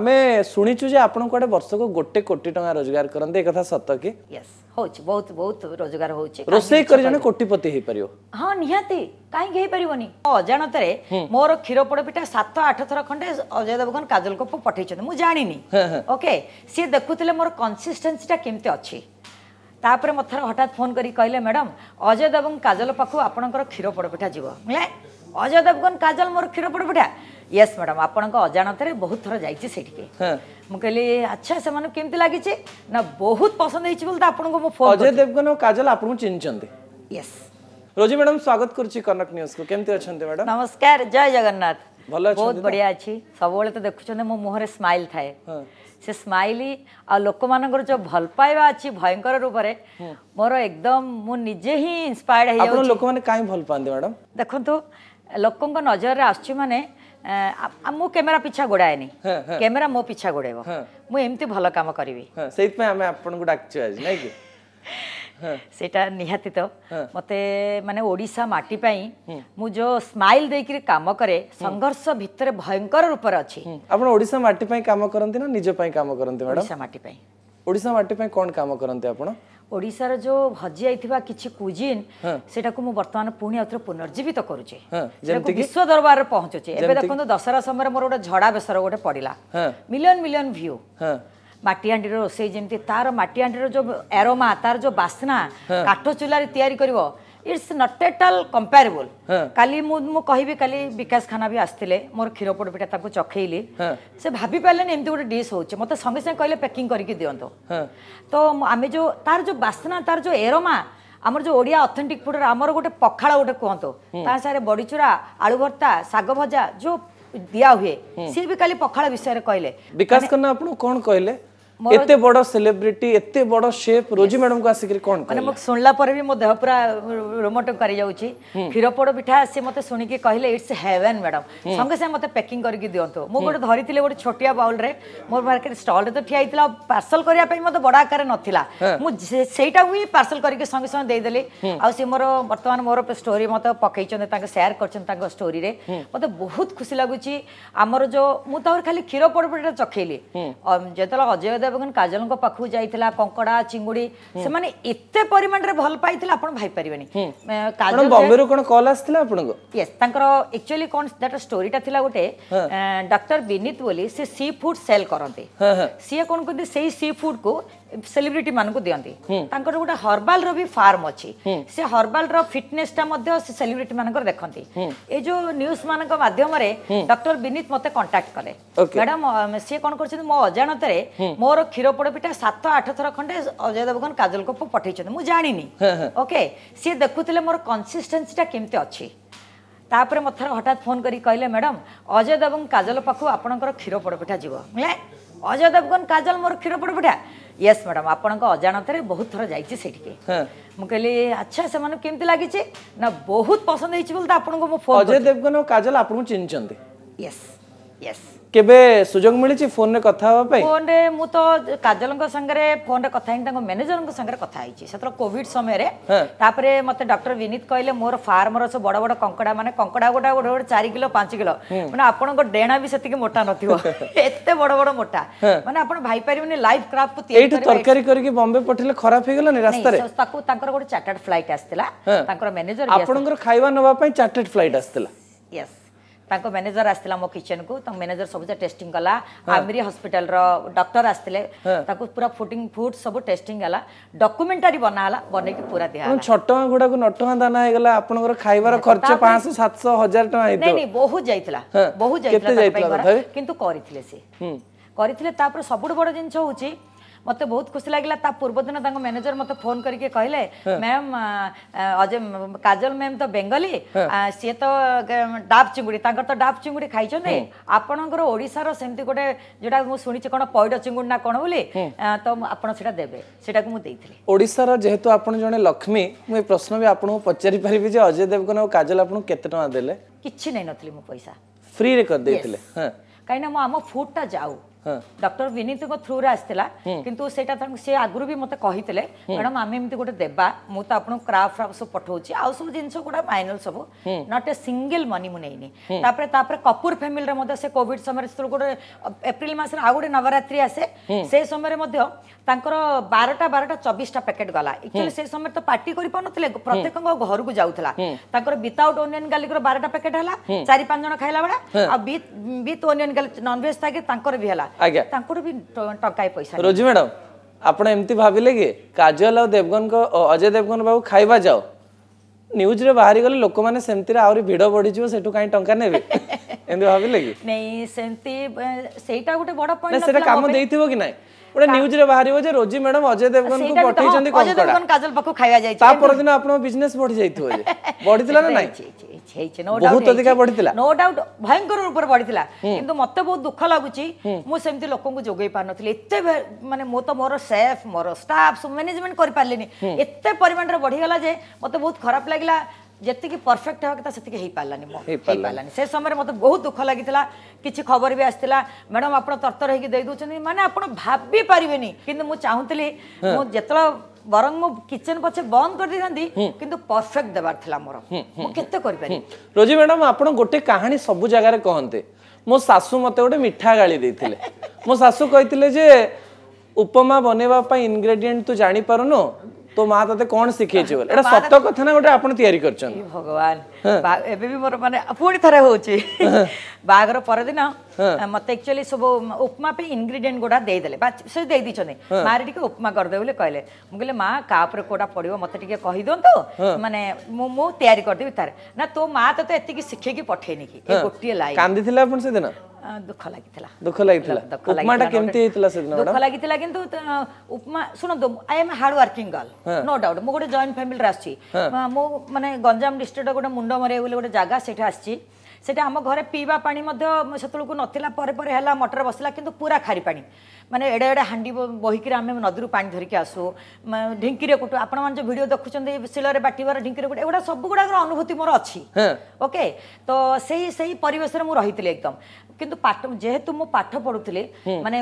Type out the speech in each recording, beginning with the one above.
ଆମେ ଶୁଣିଛୁ ଯେ ଆପଣ କୁଆଡ଼େ ବର୍ଷକୁ ଗୋଟେ କୋଟି ଟଙ୍କା ରୋଜଗାର କରନ୍ତି ଏ କଥା ସତ କି ୟେସ୍ ହେଉଛି ବହୁତ ବହୁତ ରୋଜଗାର ହେଉଛି ରୋଷେଇ କରି ଜଣେ କୋଟିପତି ହେଇପାରିବ ହଁ ନିହାତି କାହିଁକି ହେଇପାରିବନି ଅଜାଣତରେ ମୋର କ୍ଷୀର ପୋଡ଼ ପିଠା ସାତ ଆଠ ଥର ଖଣ୍ଡେ ଅଜୟ ଦେବଗନ କାଜଲ କପୁର ପଠେଇଛନ୍ତି ମୁଁ ଜାଣିନି ଓକେ ସିଏ ଦେଖୁଥିଲେ ମୋର କନସିଷ୍ଟେନ୍ସିଟା କେମିତି ଅଛି ତାପରେ ମୋତେ ଥରେ ହଠାତ୍ ଫୋନ୍ କରି କହିଲେ ମ୍ୟାଡ଼ାମ୍ ଅଜୟ ଦେବଙ୍କ କାଜଲ ପାଖକୁ ଆପଣଙ୍କର କ୍ଷୀର ପୋଡ଼ପିଠା ଯିବ ବୋଲେ ଅଜୟ ଦେବଗନ କାଜଲ ମୋର କ୍ଷୀର ପୋଡ଼ପିଠା यस मैडम आपण अजाणत बहुत थर जा मुझे अच्छा से मत लगी बहुत पसंद अजय देवगन और काजल चिंती रोजी मैडम स्वागत कनक बहुत बढ़िया अच्छी सब देखुं मो मुह स्माइल था से स्माइल आक मान जो भल पाइबा अच्छी भयंकर रूप से मोर एकदम मुझे ही इनस्पायर्ड हो मैडम देखो लोक नजर आस मैंने ମୁଁ କ୍ୟାମେରା ପିଛା ଗୋଡ଼ାଏନି କ୍ୟାମେରା ମୋ ପିଛା ଗୋଡ଼ାଇବ ମୁଁ ଏମିତି ଭଲ କାମ କରିବି ସେଇଥିପାଇଁ ଆମେ ଆପଣଙ୍କୁ ଡାକିଛୁ ଆଜି ନାଇଁ କି ସେଇଟା ନିହାତି ତ ମତେ ମାନେ ଓଡ଼ିଶା ମାଟି ପାଇଁ ମୁଁ ଯୋଉ ସ୍ମାଇଲ ଦେଇକିରି କାମ କରେ ସଂଘର୍ଷ ଭିତରେ ଭୟଙ୍କର ରୂପରେ ଅଛି ଆପଣ ଓଡ଼ିଶା ମାଟି ପାଇଁ କାମ କରନ୍ତି ନା ନିଜ ପାଇଁ କାମ କରନ୍ତି ମ୍ୟାଡମ ଓଡ଼ିଶା ମାଟି ପାଇଁ ଓଡ଼ିଶା ମାଟି ପାଇଁ କ'ଣ କାମ କରନ୍ତି ଆପଣ ଓଡ଼ିଶାର ଯେଉଁ ହଜି ଯାଇଥିବା କିଛି କୁଜିନ୍ ସେଟାକୁ ମୁଁ ବର୍ତ୍ତମାନ ପୁଣି ଆଉଥରେ ପୁନର୍ଜୀବିତ କରୁଛି ବିଶ୍ୱ ଦରବାରରେ ପହଞ୍ଚୁଛି ଏବେ ଦେଖନ୍ତୁ ଦଶହରା ସମୟରେ ମୋର ଗୋଟେ ଝଡ଼ା ବେସର ଗୋଟେ ପଡ଼ିଲା ମିଲିୟନ ମିଲିୟନ ଭ୍ୟୁ ମାଟିହାଣ୍ଡିର ରୋଷେଇ ଯେମିତି ତାର ମାଟିହାଣ୍ଡିର ଯେଉଁ ଏରୋମା ତାର ଯେଉଁ ବାସ୍ନା କାଠ ଚୁଲାରେ ତିଆରି କରିବ it's not at all comparable काली मु मु कहिबे काली विकास खाना भी आस्थिले मोर खीर पोड़ पिठा ताको चखैली से भाबी पाले ने एमती गोटे डिश होचे मते संगे संगे कहले पैकिंग करके दियंतो तो आमे जो तार जो बासना तार जो एरोमा ଆମର ଯେଉଁ ଓଡ଼ିଆ ଅଥେଣ୍ଟିକ୍ ଫୁଡ଼ରେ ଆମର ଗୋଟେ ପଖାଳ ଗୋଟେ କୁହନ୍ତୁ ତା ସାଙ୍ଗରେ ବଡ଼ିଚୁରା ଆଳୁ ଭର୍ତ୍ତା ଶାଗ ଭଜା ଯେଉଁ ଦିଆ ହୁଏ ସିଏ ବି କାଲି ପଖାଳ ବିଷୟରେ କହିଲେ ବିକାଶ କନ୍ନା ଆପଣ କ'ଣ କହିଲେ ଏତେ ବଡ ସେଲିବ୍ରିଟି ଏତେ ବଡ ଶେଫ୍ ରୋଜି ମ୍ୟାଡମକୁ ଆସିକରି କ'ଣ ମାନେ ମୁଁ ଶୁଣିଲା ପରେ ବି ମୋ ଦେହ ପୁରା ରୋମଟଙ୍କାରି ଯାଉଛି କ୍ଷୀର ପୋଡ଼ ପିଠା ସେ ମୋତେ ଶୁଣିକି କହିଲେ ଇଟ୍ସ ହେଭେନ୍ ମ୍ୟାଡମ୍ ସଙ୍ଗେ ସଙ୍ଗେ ମୋତେ ପ୍ୟାକିଂ କରିକି ଦିଅନ୍ତୁ ମୁଁ ଗୋଟେ ଧରିଥିଲି ଗୋଟେ ଛୋଟିଆ ବାଉଲରେ ମୋର ମାର୍କେଟ ଷ୍ଟଲ୍ରେ ତ ଠିଆ ହେଇଥିଲା ପାର୍ସଲ କରିବା ପାଇଁ ମୋତେ ବଡ଼ ଆକାର ନଥିଲା ମୁଁ ସେଇଟାକୁ ହିଁ ପାର୍ସଲ କରିକି ସଙ୍ଗେ ସଙ୍ଗେ ଦେଇଦେଲି ଆଉ ସେ ମୋର ବର୍ତ୍ତମାନ ମୋର ଷ୍ଟୋରି ମୋତେ ପକେଇଛନ୍ତି ତାଙ୍କ ସେୟାର କରିଛନ୍ତି ତାଙ୍କ ଷ୍ଟୋରିରେ ମୋତେ ବହୁତ ଖୁସି ଲାଗୁଛି ଆମର ଯେଉଁ ମୁଁ ତାଙ୍କର ଖାଲି କ୍ଷୀର ପୋଡ଼ ପିଠାଟା ଚଖେଇଲି ଯେତେବେଳେ ଅଜୟ এবং কাজলঙ্ক পাখু যাইতিলা কঙ্কড়া চিঙ্গুড়ি সেমানে এতে পরিমাণরে ভাল পাইতিলা আপন ভাই পারিবেনি কাজল বম্বেরু কোন কল আসতিলা আপনকো यस তাঙ্কর একচুয়ালি কোন দ্যাট স্টোরিটা থিলা গোটে ডক্টর বিনীত বলি সে সি ফুড সেল করন্তি সিয়ে কোন কোন্তি সেই সি ফুড কো ସେଲିବ୍ରିଟି ମାନଙ୍କୁ ଦିଅନ୍ତି ତାଙ୍କର ଗୋଟେ ହର୍ବାଲ ର ବି ଫାର୍ମ ଅଛି ସେ ହର୍ବାଲ ର ଫିଟନେସ ଟା ମଧ୍ୟ ସେ ସେଲିବ୍ରିଟି ମାନଙ୍କର ଦେଖନ୍ତି ଏ ଯୋଉ ନ୍ୟୁଜ ମାନଙ୍କ ମାଧ୍ୟମରେ ଡକ୍ଟର ବିନୀତ ମତେ କଣ୍ଟାକ୍ଟ କଲେ ମ୍ୟାଡାମ ସିଏ କଣ କରିଛନ୍ତି ମୋ ଅଜାଣତରେ ମୋର କ୍ଷୀର ପୋଡପିଠା ସାତ ଆଠ ଥର ଖଣ୍ଡେ ଅଜୟ ଦେବଗନ କାଜଲଙ୍କୁ ପଠେଇଛନ୍ତି ମୁଁ ଜାଣିନି ଓକେ ସିଏ ଦେଖୁଥିଲେ ମୋର କନସିଷ୍ଟେନ୍ସିଟା କେମିତି ଅଛି ତାପରେ ମୋତେ ହଠାତ୍ ଫୋନ୍ କରି କହିଲେ ମ୍ୟାଡ଼ାମ୍ ଅଜୟ ଦେବଙ୍କ କାଜଲ ପାଖକୁ ଆପଣଙ୍କର କ୍ଷୀର ପୋଡ଼ପିଠା ଯିବ ହେଲେ ଅଜୟ ଦେବଗନ କାଜଲ ମୋର କ୍ଷୀର ପୋଡ଼ପିଠା ୟେସ୍ ମ୍ୟାଡ଼ାମ୍ ଆପଣଙ୍କ ଅଜାଣତରେ ବହୁତ ଥର ଯାଇଛି ସେଠିକି ମୁଁ କହିଲି ଆଚ୍ଛା ସେମାନଙ୍କୁ କେମିତି ଲାଗିଛି ନା ବହୁତ ପସନ୍ଦ ହେଇଛି ବୋଲି ତ ଆପଣଙ୍କୁ ମୁଁ ଫୋନ୍ ଅଜୟ ଦେବଗନ ଓ କାଜଲ ଆପଣଙ୍କୁ ଚିହ୍ନିଛନ୍ତି ୟେସ୍ ୟେସ୍ কেবে সুযোগ মিলিছি ফোন রে কথা হওয়া পাই ফোন রে মু তো কাজলঙ্ক সঙ্গে ফোন রে কথা হইনি তাঙ্ক ম্যানেজরঙ্ক সঙ্গে কথা হইছি সেতর কোভিড সময়রে তারপরে মতে ডক্টর বিনীত কইলে মোর ফার্মর সব বড় বড় কঙ্কড়া মানে কঙ্কড়া গোটা গোটা গোটা 4 কিলো 5 কিলো মানে আপনক ডেণা বি সেতিকি মোটা নথিব এতে বড় বড় মোটা মানে আপন ভাই পারিবেনি লাইফ ক্রাফট কু এইটু তরকারি করিকি বম্বে পঠিলে খরাপ হই গলানি রাস্তারে তাকু তাঙ্কর গোটা চার্টার্ড ফ্লাইট আসতিলা তাঙ্কর ম্যানেজর আপনকর খাইবা নবা পাই চার্টার্ড ফ্লাইট আসতিলা यस ତାଙ୍କ ମ୍ୟାନେଜର ଆସିଥିଲା ମୋ କିଚେନକୁ ତାଙ୍କ ମ୍ୟାନେଜର ସବୁ ଟେଷ୍ଟିଂ କଲା ଆମିରି ହସ୍ପିଟାଲର ଡକ୍ଟର ଆସିଥିଲେ ତାକୁ ପୁରା ଫୁଡିଂ ଫୁଡ୍ ସବୁ ଟେଷ୍ଟିଂ ହେଲା ଡକୁମେଣ୍ଟାରୀ ବନାହେଲା ବନେଇକି ପୁରା ଦିଆ ଛଅ ଟଙ୍କା ଗୁଡାକୁ ନଅ ଟଙ୍କା ଦାନା ହେଇଗଲା ଆପଣଙ୍କର ଖାଇବାର ଖର୍ଚ୍ଚ ପାଞ୍ଚଶହ ସାତଶହ ହଜାର ଟଙ୍କା ନାଇଁ ନାଇଁ ବହୁତ ଯାଇଥିଲା ବହୁତ ଯାଇଥିଲା କିନ୍ତୁ କରିଥିଲେ ସେ କରିଥିଲେ ତାପରେ ସବୁଠୁ ବଡ ଜିନିଷ ହଉଛି মতো বহুত খুশি লাগিলা তা পূর্বদিন তাঙ্ক ম্যানেজর মতো ফোন করিকি কহিলে ম্যাম অজয় কাজল ম্যাম তো বেঙ্গলি সি তো ডাব চিঙ্গুড়ি তাঙ্কর তো ডাব চিঙ্গুড়ি খাইছেন আপনার ওড়িশার সেমতি গোটে যেটা মু শুনিছি কোন পৈড চিঙ্গুড়ি না কোন বলি তো আপনার সেটা দেবে সেটাকে মু দেইଥିଲି ওড়িশার যেহেতু আপনি জনে লক্ষ্মী মু এই প্রশ্ন বি আপনাকে পচারি পারিবি যে অজয় দেবগন ও কাজল আপনাকে কেতে টাকা দেলে কিছু নেই নথিলি মু পয়সা ফ্রি রে কর দেইଥିଲେ হ্যাঁ কাইনা মু আমো ফুডটা যাও ଡକ୍ଟର ବିନୀତଙ୍କ ଥ୍ରୁରେ ଆସିଥିଲା କିନ୍ତୁ ସେଇଟା ତାଙ୍କୁ ସେ ଆଗରୁ ବି ମୋତେ କହିଥିଲେ ମ୍ୟାଡ଼ାମ୍ ଆମେ ଏମିତି ଗୋଟେ ଦେବା ମୁଁ ତ ଆପଣଙ୍କୁ କ୍ରାଫ୍ଟ ଫ୍ରାଫ୍ଟ ସବୁ ପଠଉଛି ଆଉ ସବୁ ଜିନିଷ ଗୁଡ଼ା ମାଇନଲ ସବୁ ନଟ୍ ଏ ସିଙ୍ଗିଲ୍ ମନି ମୁଁ ନେଇନି ତାପରେ ତାପରେ କପୁର ଫ୍ୟାମିଲିରେ ମଧ୍ୟ ସେ କୋଭିଡ୍ ସମୟରେ ସେତେବେଳେ ଗୋଟେ ଏପ୍ରିଲ ମାସରେ ଆଉ ଗୋଟେ ନବରାତ୍ରି ଆସେ ସେ ସମୟରେ ମଧ୍ୟ ତାଙ୍କର ବାରଟା ବାରଟା ଚବିଶଟା ପ୍ୟାକେଟ୍ ଗଲା ଆକ୍ଚୁଆଲି ସେ ସମୟରେ ତ ପାର୍ଟି କରିପାରୁନଥିଲେ ପ୍ରତ୍ୟେକଙ୍କ ଘରକୁ ଯାଉଥିଲା ତାଙ୍କର ବିତାଉଟ୍ ଓନିଅନ୍ ଗାର୍ଲିକର ବାରଟା ପ୍ୟାକେଟ୍ ହେଲା ଚାରି ପାଞ୍ଚ ଜଣ ଖାଇଲା ବେଳେ ଆଉ ବିଥ୍ ଓନିଅନ୍ ଗାର୍ଲିକ ନନଭେଜ୍ ଥାଇକି ତାଙ୍କର ବି ହେଲା ଆଜ୍ଞା ତାଙ୍କର ବି ଟଙ୍କାଏ ପଇସା ରୋଜି ମ୍ୟାଡ଼ାମ୍ ଆପଣ ଏମିତି ଭାବିଲେ କି କାଜଲ ଆଉ ଦେବଗନଙ୍କ ଅଜୟ ଦେବଗନ ବାବୁ ଖାଇବା ଯାଅ ନ୍ୟୁଜ୍ରେ ବାହାରିଗଲେ ଲୋକମାନେ ସେମିତିରେ ଆହୁରି ଭିଡ଼ ବଢ଼ିଯିବ ସେଠୁ କାହିଁ ଟଙ୍କା ନେବେ ଏମିତି ଭାବିଲେ କି ନାଇଁ ସେମିତି ସେଇଟା ଗୋଟେ ବଡ଼ ପଏଣ୍ଟ ସେଇଟା କାମ ଦେଇଥିବ କି ନାହିଁ ଗୋଟେ ନ୍ୟୁଜରେ ବାହାରିବ ଯେ ରୋଜି ମ୍ୟାଡମ୍ ଅଜୟ ଦେବଗନଙ୍କୁ ପଠେଇଛନ୍ତି କାଜଲ ପାଖକୁ ଖାଇବା ଯାଇଛି ତା ପରଦିନ ଆପଣଙ୍କ ବିଜନେସ୍ ବଢି ଯାଇଥିବ ଯେ ବଢିଥିଲା ନା ନାଇଁ ଭୟଙ୍କର ରୂପରେ ବଢିଥିଲା କିନ୍ତୁ ମତେ ବହୁତ ଦୁଃଖ ଲାଗୁଛି ମୁଁ ସେମିତି ଲୋକଙ୍କୁ ଯୋଗେଇ ପାରୁନଥିଲି ଏତେ ମାନେ ମୁଁ ତ ମୋର ସେଫ୍ ମୋର ଷ୍ଟାଫ୍ ମ୍ୟାନେଜମେଣ୍ଟ କରିପାରିଲିନି ଏତେ ପରିମାଣରେ ବଢିଗଲା ଯେ ମତେ ବହୁତ ଖରାପ ଲାଗିଲା ଯେତିକି ପରଫେକ୍ଟ ହେବା କଥା ସେତିକି ହେଇପାରିଲାନି ମୁଁ ହେଇପାରିଲାନି ସେ ସମୟରେ ମୋତେ ବହୁତ ଦୁଃଖ ଲାଗିଥିଲା କିଛି ଖବର ବି ଆସିଥିଲା ମ୍ୟାଡ଼ମ୍ ଆପଣ ତରତର ହେଇକି ଦେଇ ଦେଉଛନ୍ତି ମାନେ ଆପଣ ଭାବି ପାରିବେନି କିନ୍ତୁ ମୁଁ ଚାହୁଁଥିଲି ମୁଁ ଯେତେବେଳେ ବରଂ ମୁଁ କିଚେନ ପଛେ ବନ୍ଦ କରିଦେଇଥାନ୍ତି କିନ୍ତୁ ପରଫେକ୍ଟ ଦେବାର ଥିଲା ମୋର ମୁଁ କେତେ କରିପାରିବି ରୋଜି ମ୍ୟାଡ଼ାମ୍ ଆପଣ ଗୋଟେ କାହାଣୀ ସବୁ ଜାଗାରେ କହନ୍ତି ମୋ ଶାଶୁ ମୋତେ ଗୋଟେ ମିଠା ଗାଳି ଦେଇଥିଲେ ମୋ ଶାଶୁ କହିଥିଲେ ଯେ ଉପମା ବନେଇବା ପାଇଁ ଇନଗ୍ରେଡିଏଣ୍ଟ ତୁ ଜାଣିପାରୁନୁ তো মা তোতে কোন শিখেছে বলে এটা সত্য কথা না গোটে আপনি তৈরি করছেন ভগবান এবে বি মোর মানে পুরি থরে হচ্ছে বাগর পরে দিন মতে একচুয়ালি সব উপমা পে ইনগ্রেডিয়েন্ট গোটা দেই দেলে বা সে দেই দিছনে মারি টিকে উপমা কর দে বলে কইলে মু কইলে মা কা উপরে কোটা পড়িব মতে টিকে কহি দন তো মানে মু মু তৈরি কর দেবি তারে না তো মা তোতে এতিকি শিখে কি পঠাইনি কি এ লাই কান্দি থিলা আপন সেদিন ଦୁଃଖ ଲାଗିଥିଲା ଦୁଃଖ ଲାଗିଥିଲା ଉପମାଟା କେମିତି ହେଇଥିଲା ସେଦିନ ଦୁଃଖ ଲାଗିଥିଲା କିନ୍ତୁ ଉପମା ଶୁଣନ୍ତୁ I am hard working girl no doubt ମୁଁ ଗୋଟେ ଜଏଣ୍ଟ ଫ୍ୟାମିଲିରେ ଆସିଛି ମୁଁ ମାନେ ଗଞ୍ଜାମ ଡିଷ୍ଟ୍ରିକ୍ଟର ଗୋଟେ ମୁଣ୍ଡ ମରିବାକୁ ବୋଲି ଗୋଟେ ଜାଗା ସେଠି ଆସିଛି সেটা আম ঘরে পিবা পা সেতবেলকু নথিলা পরে পরে হল মটর বসলা কিন্তু পুরা খারি পা মানে এড়ে এড়ে হাঁডি বহিকি আমি নদীর পা ধরিকি আসু ঢিঙ্কিরে কোটু আপনার যে ভিডিও দেখুছেন শিলরে বাটিবার ঢিঙ্কিরে কোটু এগুলা সবুগুড়ার অনুভূতি মোর অছি ওকে তো সেই সেই পরিবেশে মু রহিଥିଲି একদম কিন্তু পাঠ যেহেতু মু পাঠ পড়ুଥିଲି মানে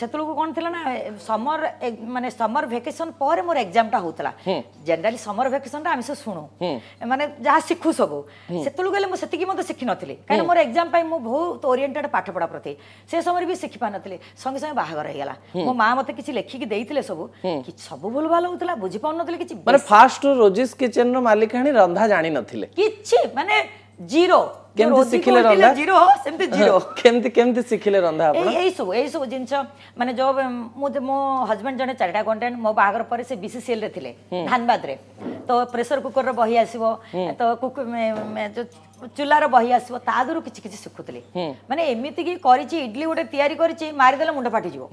সেতবেলকু কোন থিলা না সমর মানে সমর ভ্যাকেশন পরে মোর এক্সামটা হউতলা জেনারেলি সমর ভ্যাকেশনটা আমি সে শুণু মানে যা শিখু সবু সেতবেলকু গেলে মু সেতিকি মতো শিখি নথিলি ପାରୁନଥିଲି କାହିଁକି ମୋର ଏକ୍ଜାମ ପାଇଁ ମୁଁ ବହୁତ ଓରିଏଣ୍ଟେଡ୍ ପାଠପଢ଼ା ପ୍ରତି ସେ ସମୟରେ ବି ଶିଖି ପାରୁନଥିଲି ସଙ୍ଗେ ସଙ୍ଗେ ବାହାଘର ହେଇଗଲା ମୋ ମା ମତେ କିଛି ଲେଖିକି ଦେଇଥିଲେ ସବୁ କିଛି ସବୁ ଭୁଲ ଭାଲ ହଉଥିଲା ବୁଝି କିଛି ମାନେ ଫାଷ୍ଟ ରୋଜିସ୍ କିଚେନର ମାଲିକାଣୀ ରନ୍ଧା ଜାଣିନଥିଲେ କିଛି ମାନେ ଜିରୋ କେମିତି ଶିଖିଲେ ରନ୍ଧା ଜିରୋ ସେମିତି ଜିରୋ କେମିତି କେମିତି ଶିଖିଲେ ରନ୍ଧା ଆପଣ ଏଇ ସବୁ ଏଇ ସବୁ ଜିନିଷ ମାନେ ଯୋଉ ମୁଁ ମୋ ହଜବେଣ୍ଡ ଜଣେ ଚାରିଟା କଣ୍ଟେଣ୍ଟ ମୋ ବାହାଘର ପରେ ସେ ବିସିସିଏଲ ରେ ଥିଲେ ଧାନବାଦରେ ତ ପ୍ରେସର କୁକରର ବହି ଆସିବ ତ ଚୁଲାର ବହି ଆସିବ ତା ଦେହରୁ କିଛି କିଛି ଶିଖୁଥିଲି ମାନେ ଏମିତିକି କରିଛି ଇଡଲି ଗୋଟେ ତିଆରି କରିଛି ମାରିଦେଲେ ମୁଣ୍ଡ ଫାଟିଯିବ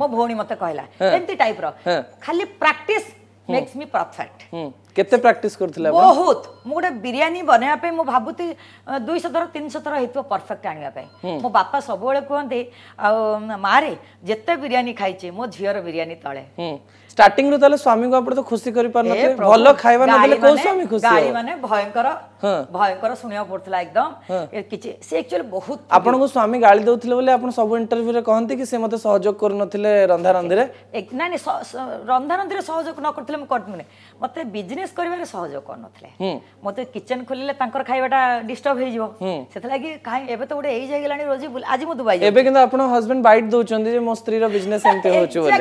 ମୋ ଭଉଣୀ ମତେ କହିଲା ଏମିତି ଟାଇପର ଖାଲି ପ୍ରାକ୍ଟିସ୍ ମେକ୍ସ ମି ପରଫେକ୍ଟ କେତେ ପ୍ରାକ୍ଟିସ୍ କରିଥିଲେ ବହୁତ ମୁଁ ଗୋଟେ ବିରିୟାନୀ ବନେଇବା ପାଇଁ ମୁଁ ଭାବୁଛି ଦୁଇଶହ ଥର ତିନିଶହ ଥର ହେଇଥିବ ପରଫେକ୍ଟ ଆଣିବା ପାଇଁ ମୋ ବାପା ସବୁବେଳେ କୁହନ୍ତି ଆଉ ମାରେ ଯେତେ ବିରିୟାନୀ ଖାଇଛି ମୋ ଝିଅର ବିରିୟାନୀ ତଳେ ଷ୍ଟାର୍ଟିଂରୁ ତାହେଲେ ସ୍ୱାମୀଙ୍କୁ ଆପଣ ତ ଖୁସି କରିପାରୁନଥିଲେ ଭଲ ଖାଇବା ନଦେଲେ କୋଉ ସ୍ୱାମୀ ଖୁସି ଗାଳି ମାନେ ଭୟଙ୍କର ଭୟଙ୍କର ଶୁଣିବାକୁ ପଡୁଥିଲା ଏକଦମ କିଛି ସେ ଆକ୍ଚୁଆଲି ବହୁତ ଆପଣଙ୍କୁ ସ୍ୱାମୀ ଗାଳି ଦଉଥିଲେ ବୋଲି ଆପଣ ସବୁ ଇଣ୍ଟରଭ୍ୟୁରେ କହନ୍ତି କି ସେ ମୋତେ ସହଯୋଗ କରୁନଥିଲେ ରନ୍ଧାରନ୍ଧିରେ ନାଇଁ ରନ୍ଧାରନ୍ଧିରେ ସହଯୋଗ ନ କରୁଥିଲେ ମୁଁ କରିଥିଲି ମୋତେ ବିଜନେସ୍ ବିଜନେସ୍ କରିବାରେ ସହଯୋଗ କରୁନଥିଲେ ମୋତେ କିଚେନ୍ ଖୋଲିଲେ ତାଙ୍କର ଖାଇବାଟା ଡିଷ୍ଟର୍ବ ହେଇଯିବ ସେଥିଲାଗି କାହିଁ ଏବେ ତ ଗୋଟେ ଏଇ ଯାଇଗଲାଣି ରୋଜି ଆଜି ମୁଁ ଦୁବାଇ ଏବେ କିନ୍ତୁ ଆପଣ ହଜବେଣ୍ଡ ବାଇଟ୍ ଦଉଛନ୍ତି ଯେ ମୋ ସ୍ତ୍ରୀର ବିଜନେସ୍ ଏମିତି ହେଉଛି ବୋଲି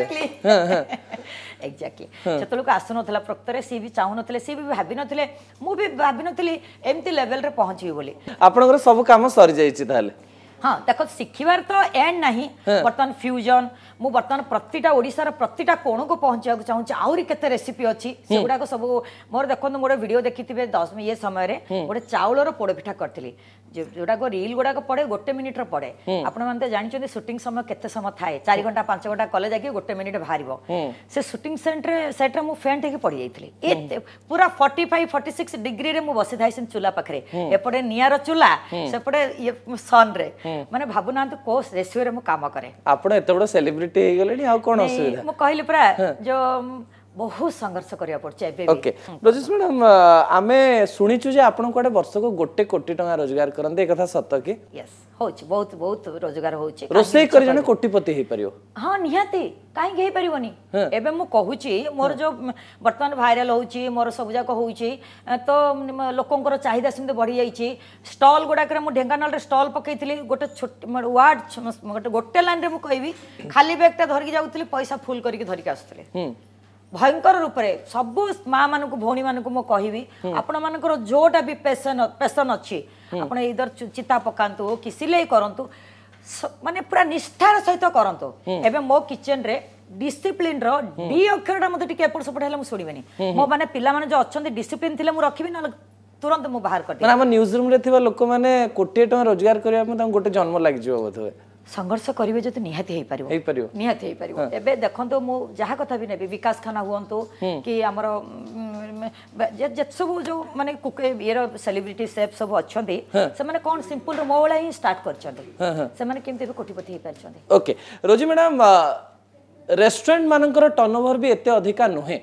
ଏକ୍ଜାକ୍ଟଲି ସେତେବେଳକୁ ଆସୁନଥିଲା ପ୍ରକୃତରେ ସିଏ ବି ଚାହୁଁନଥିଲେ ସିଏ ବି ଭାବିନଥିଲେ ମୁଁ ବି ଭାବିନଥିଲି ଏମିତି ଲେଭେଲରେ ପହଞ୍ଚିବି ବୋଲି ଆପଣଙ୍କର ସବୁ କାମ ସରିଯାଇଛି ତାହେଲେ ହଁ ଦେଖ ଶିଖିବାର ତ ଏଣ୍ଡ ନାହିଁ ବର୍ତ୍ତମାନ ଫ୍ୟୁଜନ ମୁଁ ବର୍ତ୍ତମାନ ପ୍ରତିଟା ଓଡ଼ିଶାର ପ୍ରତିଟା କୋଣକୁ ପହଞ୍ଚିବାକୁ ଚାହୁଁଛି ଆହୁରି କେତେ ରେସିପି ଅଛି ସେଗୁଡ଼ାକ ସବୁ ମୋର ଦେଖନ୍ତୁ ମୁଁ ଗୋଟେ ଭିଡ଼ିଓ ଦେଖିଥିବେ ଦଶ ଇଏ ସମୟରେ ଗୋଟେ ଚାଉଳର ପୋଡ଼ପିଠା କରିଥିଲି ଯେଉଁଟାକ ରିଲ୍ ଗୁଡ଼ାକ ପଡ଼େ ଗୋଟେ ମିନିଟ୍ର ପଡ଼େ ଆପଣମାନେ ତ ଜାଣିଛନ୍ତି ସୁଟିଂ ସମୟ କେତେ ସମୟ ଥାଏ ଚାରି ଘଣ୍ଟା ପାଞ୍ଚ ଘଣ୍ଟା କଲେ ଯାଇକି ଗୋଟେ ମିନିଟ୍ ବାହାରିବ ସେ ସୁଟିଂ ସେଟ୍ରେ ସେଟ୍ରେ ମୁଁ ଫେଣ୍ଟ ହେଇକି ପଡ଼ିଯାଇଥିଲି ଏତେ ପୁରା ଫର୍ଟି ଫାଇଭ୍ ଫର୍ଟି ସିକ୍ସ ଡିଗ୍ରୀରେ ମୁଁ ବସିଥାଏ ସେ ଚୁଲା ପାଖରେ ଏପଟେ ନିଆଁର ଚୁଲା ସେପଟେ ଇଏ ସନ୍ରେ ମାନେ ଭାବୁନାହାନ୍ତୁ କୋଉ ରେସିଓରେ ମୁଁ କାମ କରେ ଆପଣ ଏତେ ବଡ ସେଲିବ୍ରିଟି ହେଇଗଲେଣି ଆଉ କଣ ଅସୁବିଧା ମୁଁ କହିଲି ପରା ଯୋଉ ବହୁତ ସଂଘର୍ଷ କରିବାକୁ ପଡୁଛି ଏବେ ଓକେ ରଜେଶ ମ୍ୟାଡ଼ାମ ଆମେ ଶୁଣିଛୁ ଯେ ଆପଣ କୁଆଡ଼େ ବର୍ଷକୁ ଗୋଟେ କୋଟି ଟଙ୍କା ରୋଜଗାର କରନ୍ତି ଏ କଥା ସତ କି ୟେସ୍ ହେଉଛି ବହୁତ ବହୁତ ରୋଜଗାର ହେଉଛି ରୋଷେଇ କରି ଜଣେ କୋଟିପତି ହେଇପାରିବ ହଁ ନିହାତି କାହିଁକି ହେଇପାରିବନି ଏବେ ମୁଁ କହୁଛି ମୋର ଯେଉଁ ବର୍ତ୍ତମାନ ଭାଇରାଲ ହେଉଛି ମୋର ସବୁଯାକ ହେଉଛି ତ ଲୋକଙ୍କର ଚାହିଦା ସେମିତି ବଢ଼ିଯାଇଛି ଷ୍ଟଲ୍ ଗୁଡ଼ାକରେ ମୁଁ ଢେଙ୍କାନାଳରେ ଷ୍ଟଲ୍ ପକାଇଥିଲି ଗୋଟେ ଛୋଟ ୱାର୍ଡ଼ ଗୋଟେ ଗୋଟେ ଲାଇନ୍ରେ ମୁଁ କହିବି ଖାଲି ବ୍ୟାଗ୍ଟା ଧରିକି ଯାଉଥିଲି ପଇସା ଫୁଲ୍ କରିକି ଧରିକି ଆସୁଥିଲେ ଭୟଙ୍କର ରୂପରେ ସବୁ ମା ମାନଙ୍କୁ ଭଉଣୀ ମାନଙ୍କୁ ମୁଁ କହିବି ଆପଣ ମାନଙ୍କର ଯୋଉଟା ବି ପେସନ ଅଛି ଆପଣ ଏଇଧର ଚିତା ପକାନ୍ତୁ କି ସିଲେଇ କରନ୍ତୁ ମାନେ ପୁରା ନିଷ୍ଠାର ସହିତ କରନ୍ତୁ ଏବେ ମୋ କିଚେନରେ ଡିସିପ୍ଲିନର ଡି ଅକ୍ଷରଟା ମୋତେ ଟିକେ ଏପଟ ସେପଟ ହେଲେ ମୁଁ ଶୁଣିବିନି ମୋ ମାନେ ପିଲାମାନେ ଯୋଉ ଅଛନ୍ତି ଡିସିପ୍ଲିନ ଥିଲେ ମୁଁ ରଖିବି ନହେଲେ ତୁରନ୍ତ ମୁଁ ବାହାର କରିବି ଆମ ନ୍ୟୁଜ୍ ରୁମ୍ରେ ଥିବା ଲୋକମାନେ କୋଟିଏ ଟଙ୍କା ରୋଜଗାର କରିବା ପାଇଁ ତାଙ୍କୁ ଗୋଟେ ଜନ୍ମ ଲାଗିଯିବ ବୋଧ ହୁଏ संघर्ष करेंगे जो निहांत जहाँ कथ भी नी विकास खाना हूँ कि आम सब जो मान सेलिब्रिटी सेफ सब अच्छा से कौन सिंपल मोबाइल ही स्टार्ट कर रोजी मैडम रेस्टुरांट मान टर्नओवर भी एत अधिका नुहे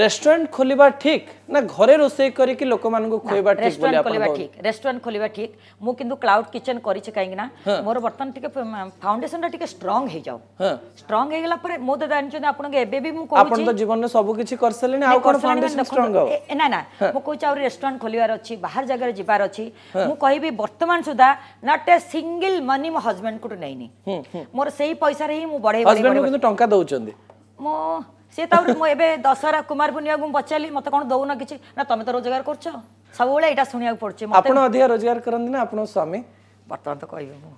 ରେଷ୍ଟୁରାଣ୍ଟ ଖୋଲିବା ଠିକ ନା ଘରେ ରୋଷେଇ କରିକି ଲୋକମାନଙ୍କୁ ଖୋଇବା ଠିକ ବୋଲି ଆପଣ ଠିକ ରେଷ୍ଟୁରାଣ୍ଟ ଖୋଲିବା ଠିକ ମୁଁ କିନ୍ତୁ କ୍ଲାଉଡ କିଚେନ କରିଛି କାହିଁକି ନା ମୋର ବର୍ତ୍ତମାନ ଟିକେ ଫାଉଣ୍ଡେସନଟା ଟିକେ ଷ୍ଟ୍ରଙ୍ଗ ହେଇଯାଉ ଷ୍ଟ୍ରଙ୍ଗ ହେଇଗଲା ପରେ ମୁଁ ତ ଜାଣିଛନ୍ତି ଆପଣଙ୍କୁ ଏବେ ବି ମୁଁ କହୁଛି ଆପଣ ତ ଜୀବନରେ ସବୁ କିଛି କରିସାରିଲେଣି ଆଉ କ'ଣ ଫାଉଣ୍ଡେସନ ଷ୍ଟ୍ରଙ୍ଗ ହବ ନା ନା ମୁଁ କହୁଛି ଆହୁରି ରେଷ୍ଟୁରାଣ୍ଟ ଖୋଲିବାର ଅଛି ବାହାର ଜାଗାରେ ଯିବାର ଅଛି ମୁଁ କହିବି ବର୍ତ୍ତମାନ ସୁଦ୍ଧା ନଟ୍ ଏ ସିଙ୍ଗିଲ ମନି ମୋ ହଜବେଣ୍ଡଙ୍କଠୁ ନେଇନି ମୋର ସେଇ ପଇସାରେ ହିଁ ମୁଁ ବଢ଼େଇ ହଜବେଣ୍ଡଙ୍କୁ କିନ୍ତୁ ଟଙ୍କା ଦେଉଛନ୍ତି ମୁଁ ସିଏ ତାପରେ ମୁଁ ଏବେ ଦଶହରା କୁମାର ପୂର୍ଣ୍ଣିମାକୁ ମୁଁ ପଚାରିଲି ମୋତେ କ'ଣ ଦେଉନ କିଛି ନା ତମେ ତ ରୋଜଗାର କରୁଛ ସବୁବେଳେ ଏଇଟା ଶୁଣିବାକୁ ପଡ଼ୁଛି ଆପଣ ଅଧିକା ରୋଜଗାର କରନ୍ତି ନା ଆପଣଙ୍କ ସ୍ୱାମୀ ବର୍ତ୍ତମାନ ତ କହିବି ମୁଁ